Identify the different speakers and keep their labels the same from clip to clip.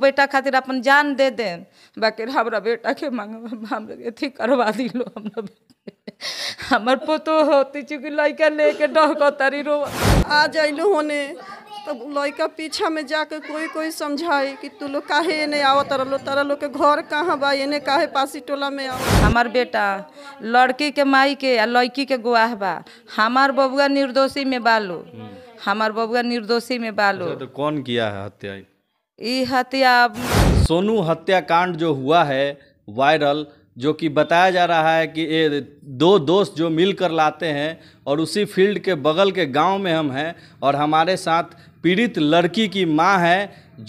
Speaker 1: बेटा खातिर अपन जान दे दें बाकी हमारा बेटा के मांग हम अथी करवा
Speaker 2: दिलो हम हमार पोतो होती चूँकि लड़का लेके डहको रो आ जाइल होने तब लड़का पीछा में जाके कोई कोई समझाए कि तू लोग काहे एने आओ तरह लोग तरह लोग के घर कहाँ बा एने काहे पासी टोला में आओ हमार
Speaker 1: बेटा लड़की के माई के आ लड़की के गुआह बा हमार बबुआ निर्दोषी में बालो हम्म। हमार बबुआ निर्दोषी में बालो अच्छा,
Speaker 3: तो कौन किया है हत्या हत्या सोनू हत्याकांड जो हुआ है वायरल जो कि बताया जा रहा है कि ये दो दोस्त जो मिलकर लाते हैं और उसी फील्ड के बगल के गांव में हम हैं और हमारे साथ पीड़ित लड़की की माँ है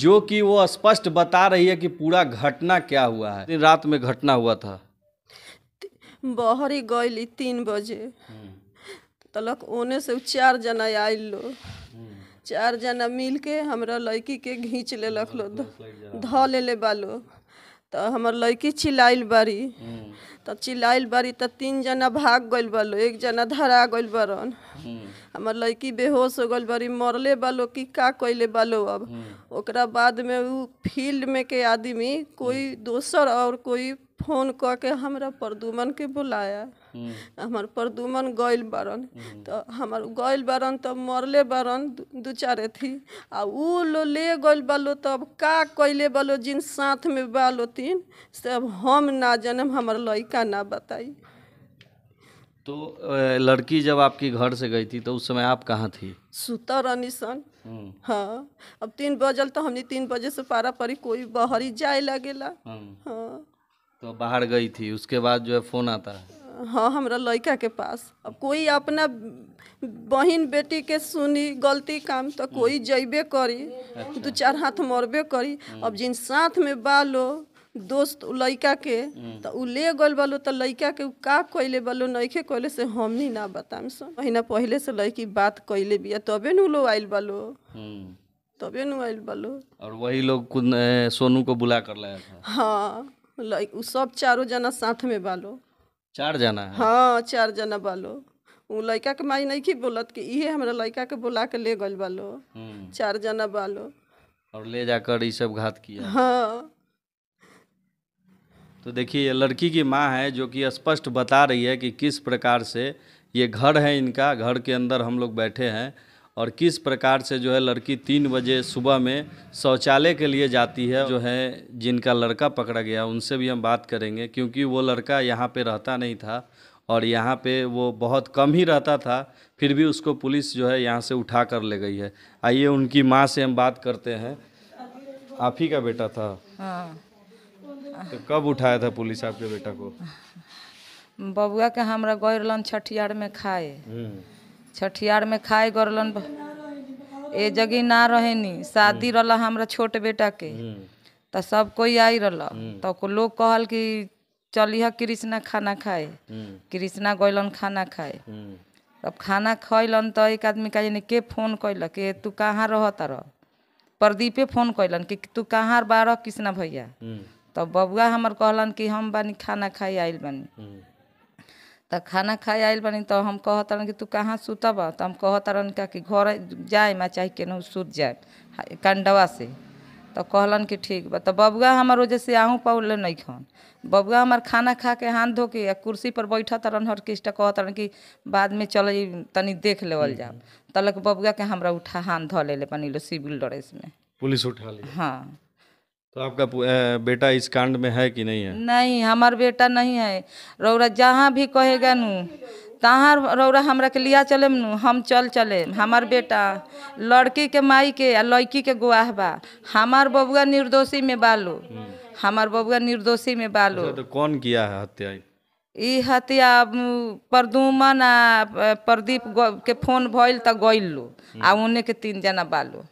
Speaker 3: जो कि वो स्पष्ट बता रही है कि पूरा घटना क्या हुआ है रात में घटना हुआ था
Speaker 2: बाहर ही गई तीन बजे हम्म। तलक ओने से चार जना आए लोग चार जना मिल के हमारा लड़की के घींच ले लख लो ध ले ले बालो तो हमार लड़की चिल्लाइल बारी हम्म। तब चिल्लाइल बारी तो तीन जना भाग गल बालो एक जना धरा गल बरन हमार हम्म। लड़की बेहोश हो गल बारी मरले बालो कि का कैले बालो अब हम्म। ओकरा बाद में उ फील्ड में के आदमी कोई दोसर और कोई फोन कह के हमरा प्रदुमन के बुलाया हमार हम्म। प्रदुमन गैल बरन हम्म। तो हमार गैल बरन तब मरले बरन दू चारे थी आ ऊ लो ले गैल बलो तब का कैले बलो जिन साथ में बालो तीन से अब हम ना जनम हमार लड़का ना बताई
Speaker 3: तो लड़की जब आपकी घर से गई थी तो उस समय आप कहाँ थी
Speaker 2: सुतर सन हम्म। हाँ अब तीन बजल तो हमने तीन बजे से पारा परी कोई बहरी जाए लगेला हाँ
Speaker 3: तो बाहर गई थी उसके बाद जो है फ़ोन आता है
Speaker 2: हाँ हमरा लड़का के पास अब कोई अपना बहन बेटी के सुनी गलती काम तो हम्म। कोई जैबे करी अच्छा। दो चार हाथ मरबे करी हम्म। अब जिन साथ में बालो दोस्त लड़का के तो उ ले गल बलो तो लड़का के का कैले बलो नइखे कैले से हम हमनी ना बताम सो महीना पहले से लड़की बात कैले बिया तबे नु लो आइल बलो तबे नु आइल बलो
Speaker 3: और वही लोग सोनू को बुला कर लाया था
Speaker 2: हाँ सब चारों जना साथ में बालो चार जना हाँ चार जना बालो उ लड़का के माई नहीं की बोलत कि ये हमारा लड़का के बुला के ले गल बालो हम्म। चार जना बालो
Speaker 3: और ले जाकर ये सब घात किया
Speaker 2: हाँ
Speaker 3: तो देखिए ये लड़की की माँ है जो कि स्पष्ट बता रही है कि किस प्रकार से ये घर है इनका घर के अंदर हम लोग बैठे हैं और किस प्रकार से जो है लड़की तीन बजे सुबह में शौचालय के लिए जाती है जो है जिनका लड़का पकड़ा गया उनसे भी हम बात करेंगे क्योंकि वो लड़का यहाँ पे रहता नहीं था और यहाँ पे वो बहुत कम ही रहता था फिर भी उसको पुलिस जो है यहाँ से उठा कर ले गई है आइए उनकी माँ से हम बात करते हैं आप ही का बेटा था
Speaker 1: हाँ। तो
Speaker 3: कब उठाया था पुलिस आपके बेटा को
Speaker 1: बबुआ के हमारा गैर छठियार में खाए हम्म। छठियार में खाए गरलन ए जगह ना रहनी शादी हम्म। रहा हमारा छोट बेटा के हम्म। तो सब कोई आई रहा हम्म। तो लोग कहल कि चलिह कृष्णा खाना खाए कृष्णा गैलन खाना खाए तब खाना खैलन तो एक आदमी का जानी के फोन कैल के तू कहाँ रह रह प्रदीपे फोन कैलन कि तू कहाँ बारह कृष्णा भैया तब बबुआ हमार कहलन कि हम बानी खाना खाए आइल बानी तो खाना खाए आए बनी तो हम कहत कि तू कहाँ सुतब तो हम कहत रहन का कि घर जाए मैं चाहे केनहू सुत जाए कंडवा से तो कहलन कि ठीक बा तो बबुआ हमारे वजह से आहू पौल नहीं खन बबुआ हमार खाना खा के हाथ धो के कुर्सी पर बैठत रन हर किस्टा कहत रहन कि बाद में चल तनी देख लेवल जाओ हम्म। तलक बबुआ के हमरा उठा हाथ धो ले ले पनी लो सिविल ड्रेस में
Speaker 3: पुलिस उठा ले हाँ तो आपका बेटा इस कांड में है कि नहीं है
Speaker 1: नहीं हमार बेटा नहीं है रौरा जहाँ भी कहेगा नू तहाँ रौरा हमरा के लिया चलेम नू हम चल चले हमार बेटा लड़की के माई के आ लड़की के गुआह बा हमार बबुआ निर्दोषी में बालो हमार हम्म। बबुआ निर्दोषी में बालो अच्छा, तो
Speaker 3: कौन किया है हत्या
Speaker 1: हत्या प्रदुमन आ प्रदीप के फोन भइल तो गइल हम्म। आ उन्हें के तीन जना बालो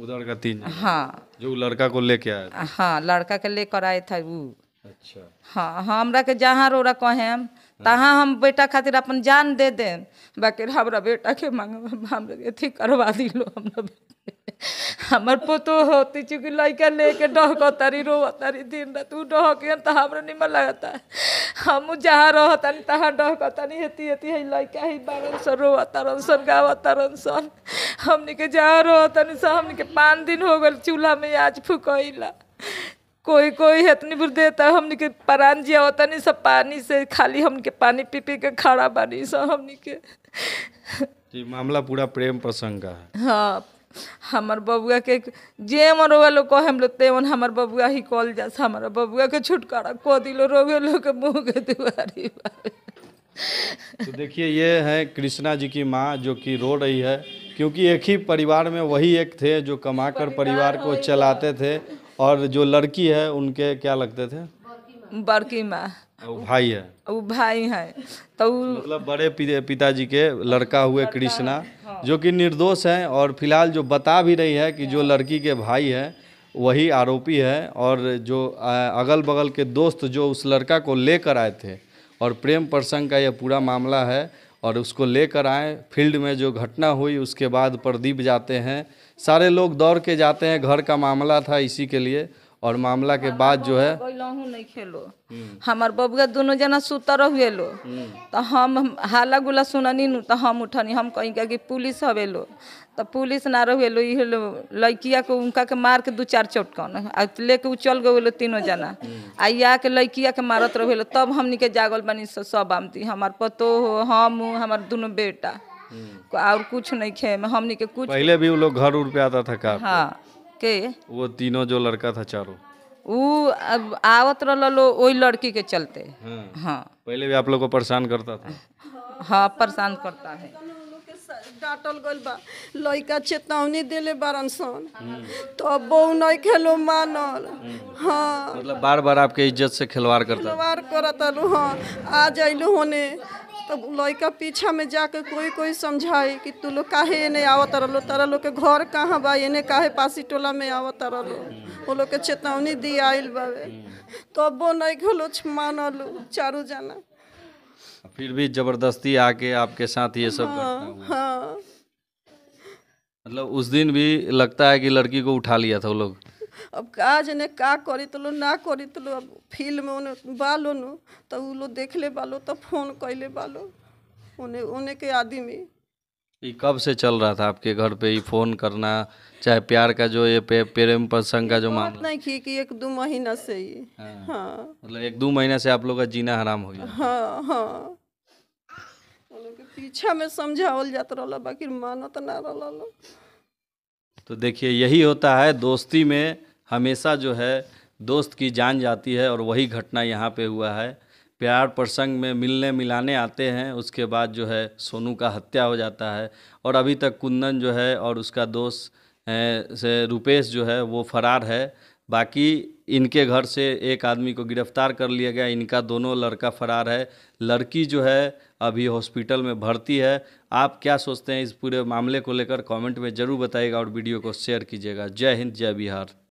Speaker 3: उधर का तीन हाँ जो लड़का को लेके
Speaker 1: आया हाँ लड़का के लेकर आए था वो अच्छा हाँ, हाँ हमरा के जहाँ रोरा कहे तहाँ हम बेटा खातिर अपन जान दे दे बाकी हमारा बेटा के मांग हम अथी करवा दिलो हम हमार पोतो होती चूँकि लड़का लेके डहक तारी रो तारी दिन रात उ डहक तो हमरा निमन लगता हम जहाँ रह तहाँ डहक तानी हेती हेती है लड़का ही बारन सन रो तारन सन गाव तारन सन हमने के जा रहो तनि से हमने के पाँच दिन हो गए चूल्हा में आज फुकैला कोई कोई इतनी बुर देता हमने के परान जिया होता नहीं सब पानी से खाली हमने के पानी पी पी के खड़ा बनी सब हमने के
Speaker 3: जी मामला पूरा प्रेम प्रसंग का है
Speaker 1: हाँ हमार बबुआ के जे मरवा लोग कहे हम लोग तेवन हमार बबुआ ही कॉल जा हमारा बबुआ के छुटकारा को दिलो रोगे लोग के मुँह के दुआरी
Speaker 3: तो देखिए ये है कृष्णा जी की माँ जो कि रो रही है क्योंकि एक ही परिवार में वही एक थे जो कमाकर परिवार को चलाते थे और जो लड़की है उनके क्या लगते थे बड़की माँ भाई है
Speaker 1: वो भाई है तो मतलब
Speaker 3: बड़े पिताजी के लड़का हुए कृष्णा हाँ। जो कि निर्दोष है और फिलहाल जो बता भी रही है कि जो लड़की के भाई है वही आरोपी है और जो अगल बगल के दोस्त जो उस लड़का को लेकर आए थे और प्रेम प्रसंग का यह पूरा मामला है और उसको लेकर आए फील्ड में जो घटना हुई उसके बाद प्रदीप जाते हैं सारे लोग दौड़ के जाते हैं घर का मामला था इसी के लिए और मामला के बाद जो
Speaker 1: है खेलो हम्म। हमार बबुआ दोनों जना सुतर हुए लो हम्म। तो हम हाला गुला सुननी नु तो हम उठनी हम कहीं कि पुलिस हवे तो पुलिस ना रहे लड़किया को उनका के मार के दो चार चोटकन आ लेके उ चल गए लो तीनों जना आ या के लड़किया के मारत रहे तब हमनी के जागल बनी सब आमती हमार पतो हो हम हमार दोनों बेटा और हम्म। कुछ नहीं खे में हमनी के कुछ पहले
Speaker 3: भी वो लोग घर उड़ पे आता था का
Speaker 1: हाँ के
Speaker 3: वो तीनों जो लड़का था चारों
Speaker 1: वो अब आवत रहा लो वही लड़की के चलते हम्म। हाँ।
Speaker 3: पहले भी आप लोग को परेशान करता था
Speaker 1: हाँ परेशान करता है
Speaker 2: डाटल गल बा लड़का चेतावनी दिले बारन सन तो बहु नै खेलो मानल हाँ मतलब
Speaker 3: बार बार आपके इज्जत से खिलवाड़ करता
Speaker 2: खिलवाड़ करता रू हाँ आ जाइलो होने तब तो पीछा में जाके कोई कोई समझाई कि तू लोग काहे एने आवत रहलो तारा लोग के घर कहाँ बा एने काहे पासी टोला में आवत रहलो वो लोग के चेतावनी दी आइल बावे तब हम्म। तो वो नहीं छ मानल चारू जाना
Speaker 3: फिर भी जबरदस्ती आके आपके साथ ये सब हाँ, हाँ। मतलब उस दिन भी लगता है कि लड़की को उठा लिया था वो लोग
Speaker 2: अब का जने का करी तो ना करी तो लो अब फील्ड में उन्हें बालो नो तो वो लोग देख ले बालो तो फोन कैले बालो उन्हें उन्हें के आदमी
Speaker 3: ये कब से चल रहा था आपके घर पे ये फ़ोन करना चाहे प्यार का जो ये प्रेम प्रसंग का जो मामला
Speaker 2: नहीं की कि एक दो महीना से ही हाँ, हाँ। मतलब
Speaker 3: एक दो महीना से आप लोग का जीना हराम हो
Speaker 2: गया हाँ हाँ पीछा में समझावल जाता रहा बाकी मानत ना रहा
Speaker 3: तो देखिए यही होता है दोस्ती में हमेशा जो है दोस्त की जान जाती है और वही घटना यहाँ पे हुआ है प्यार प्रसंग में मिलने मिलाने आते हैं उसके बाद जो है सोनू का हत्या हो जाता है और अभी तक कुंदन जो है और उसका दोस्त से रुपेश जो है वो फरार है बाकी इनके घर से एक आदमी को गिरफ्तार कर लिया गया इनका दोनों लड़का फरार है लड़की जो है अभी हॉस्पिटल में भर्ती है आप क्या सोचते हैं इस पूरे मामले को लेकर कमेंट में ज़रूर बताइएगा और वीडियो को शेयर कीजिएगा जय हिंद जय बिहार